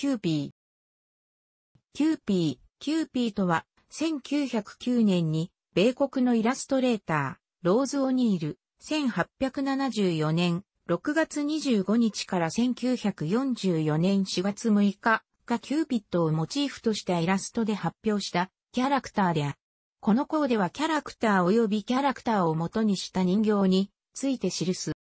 キューピー。キューピー、キューピーとは、1909年に、米国のイラストレーター、ローズ・オニール、1874年6月25日から1944年4月6日がキューピットをモチーフとしたイラストで発表したキャラクターである。この項ではキャラクター及びキャラクターを元にした人形について記す。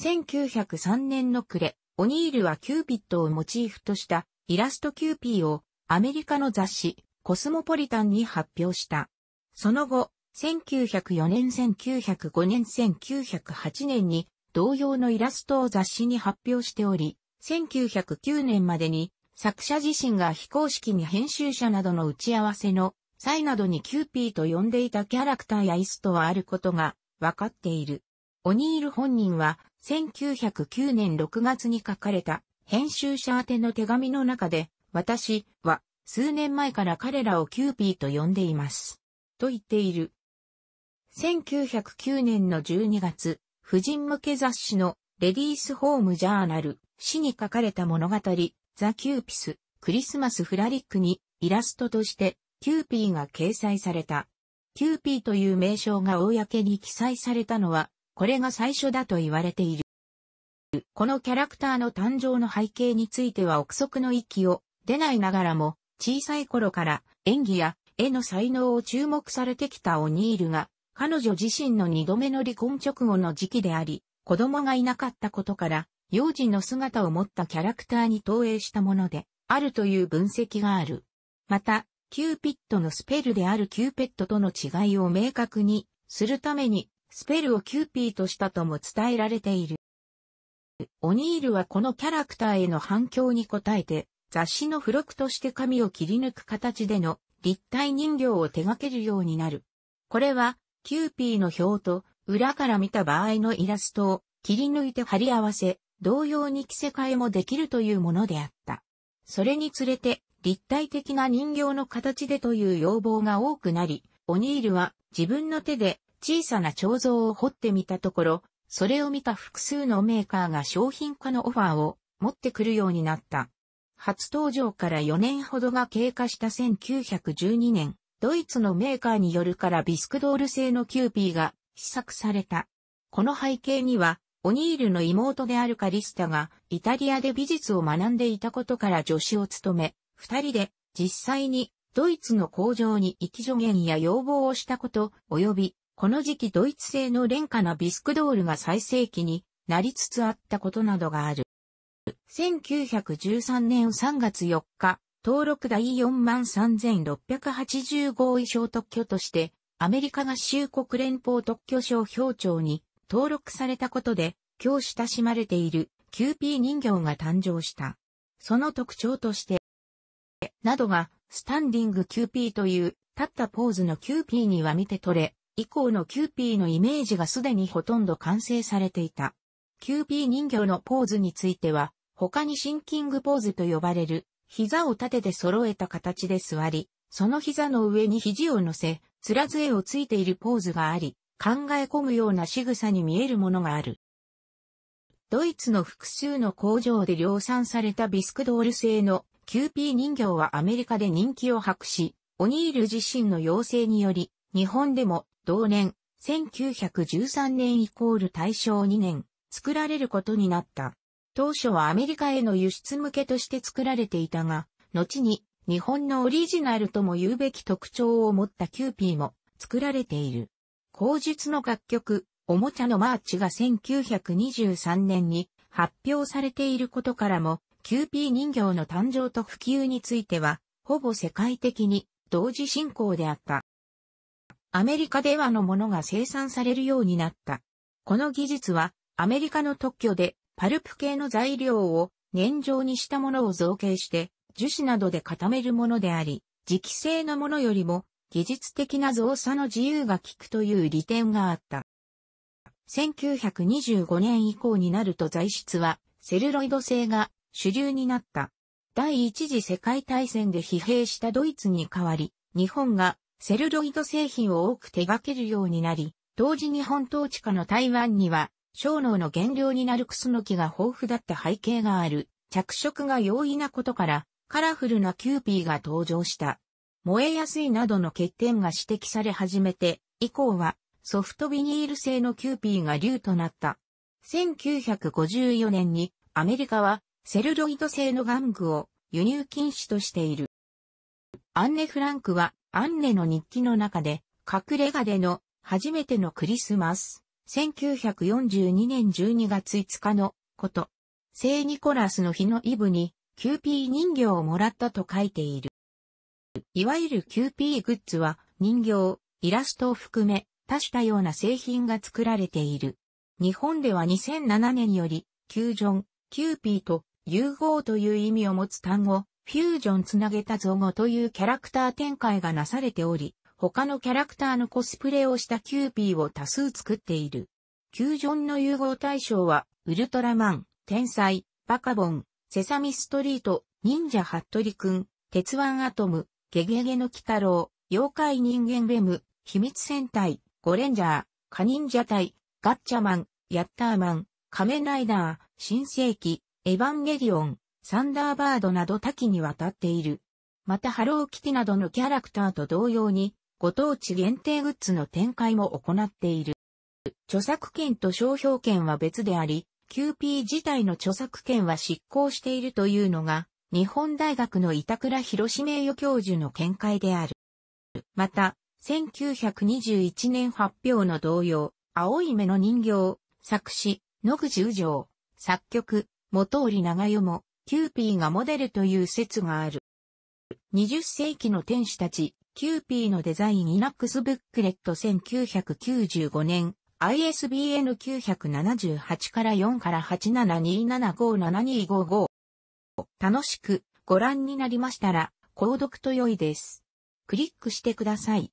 1903年の暮れ、オニールはキューピットをモチーフとしたイラストキューピーをアメリカの雑誌コスモポリタンに発表した。その後、1904年1905年1908年に同様のイラストを雑誌に発表しており、1909年までに作者自身が非公式に編集者などの打ち合わせの際などにキューピーと呼んでいたキャラクターやイストはあることが分かっている。オニール本人は1909年6月に書かれた編集者宛ての手紙の中で、私は数年前から彼らをキューピーと呼んでいます。と言っている。1909年の12月、婦人向け雑誌のレディースホームジャーナル、誌に書かれた物語、ザ・キューピス、クリスマス・フラリックにイラストとしてキューピーが掲載された。キューピーという名称が公に記載されたのはこれが最初だと言われている。このキャラクターの誕生の背景については憶測の域を出ないながらも、小さい頃から演技や絵の才能を注目されてきたオニールが、彼女自身の二度目の離婚直後の時期であり、子供がいなかったことから、幼児の姿を持ったキャラクターに投影したもので、あるという分析がある。また、キューピットのスペルであるキューペットとの違いを明確にするために、スペルをキューピーとしたとも伝えられている。オニールはこのキャラクターへの反響に応えて、雑誌の付録として紙を切り抜く形での立体人形を手掛けるようになる。これは、キューピーの表と裏から見た場合のイラストを切り抜いて貼り合わせ、同様に着せ替えもできるというものであった。それにつれて、立体的な人形の形でという要望が多くなり、オニールは自分の手で小さな彫像を掘ってみたところ、それを見た複数のメーカーが商品化のオファーを持ってくるようになった。初登場から4年ほどが経過した1912年、ドイツのメーカーによるからビスクドール製のキューピーが試作された。この背景には、オニールの妹であるカリスタが、イタリアで美術を学んでいたことから助手を務め、二人で、実際に、ドイツの工場に行き助言や要望をしたこと、及び、この時期ドイツ製の廉価なビスクドールが最盛期になりつつあったことなどがある。1913年3月4日、登録第43685位小特許として、アメリカ合衆国連邦特許省表彰に登録されたことで、今日親しまれているキューピー人形が誕生した。その特徴として、などが、スタンディングキューピーという、立ったポーズのキューピーには見て取れ、以降のキューピーのイメージがすでにほとんど完成されていた。キューピー人形のポーズについては、他にシンキングポーズと呼ばれる、膝を立てて揃えた形で座り、その膝の上に肘を乗せ、つら杖をついているポーズがあり、考え込むような仕草に見えるものがある。ドイツの複数の工場で量産されたビスクドール製のキューピー人形はアメリカで人気を博し、オニール自身の要請により、日本でも同年、1913年イコール大正2年、作られることになった。当初はアメリカへの輸出向けとして作られていたが、後に日本のオリジナルとも言うべき特徴を持ったキューピーも作られている。口述の楽曲、おもちゃのマーチが1923年に発表されていることからも、キューピー人形の誕生と普及については、ほぼ世界的に同時進行であった。アメリカではのものが生産されるようになった。この技術はアメリカの特許でパルプ系の材料を粘状にしたものを造形して樹脂などで固めるものであり、磁気性のものよりも技術的な造作の自由が効くという利点があった。1925年以降になると材質はセルロイド製が主流になった。第一次世界大戦で疲弊したドイツに代わり、日本がセルロイド製品を多く手掛けるようになり、当時日本統治下の台湾には、小脳の原料になるクスノキが豊富だった背景がある、着色が容易なことから、カラフルなキューピーが登場した。燃えやすいなどの欠点が指摘され始めて、以降はソフトビニール製のキューピーが流となった。1954年にアメリカはセルロイド製の玩具を輸入禁止としている。アンネ・フランクはアンネの日記の中で、隠れ家での初めてのクリスマス、1942年12月5日のこと、聖ニコラスの日のイブに、キューピー人形をもらったと書いている。いわゆるキューピーグッズは、人形、イラストを含め、多種多様な製品が作られている。日本では2007年より、キュージョン、キューピーと融合という意味を持つ単語、フュージョンつなげた造語というキャラクター展開がなされており、他のキャラクターのコスプレをしたキューピーを多数作っている。フュージョンの融合対象は、ウルトラマン、天才、バカボン、セサミストリート、忍者ハットリくん、鉄腕アトム、ゲゲゲの鬼太郎、妖怪人間ベム、秘密戦隊、ゴレンジャー、カニンジャ隊、ガッチャマン、ヤッターマン、仮面ライダー、新世紀、エヴァンゲリオン、サンダーバードなど多岐にわたっている。またハローキティなどのキャラクターと同様に、ご当地限定グッズの展開も行っている。著作権と商標権は別であり、QP 自体の著作権は執行しているというのが、日本大学の板倉博志名誉教授の見解である。また、1921年発表の同様、青い目の人形、作詞、野口宇城、作曲、元織長代も、キューピーがモデルという説がある。20世紀の天使たち、キューピーのデザインイナックスブックレット1995年、ISBN 978から4から872757255。楽しくご覧になりましたら、購読と良いです。クリックしてください。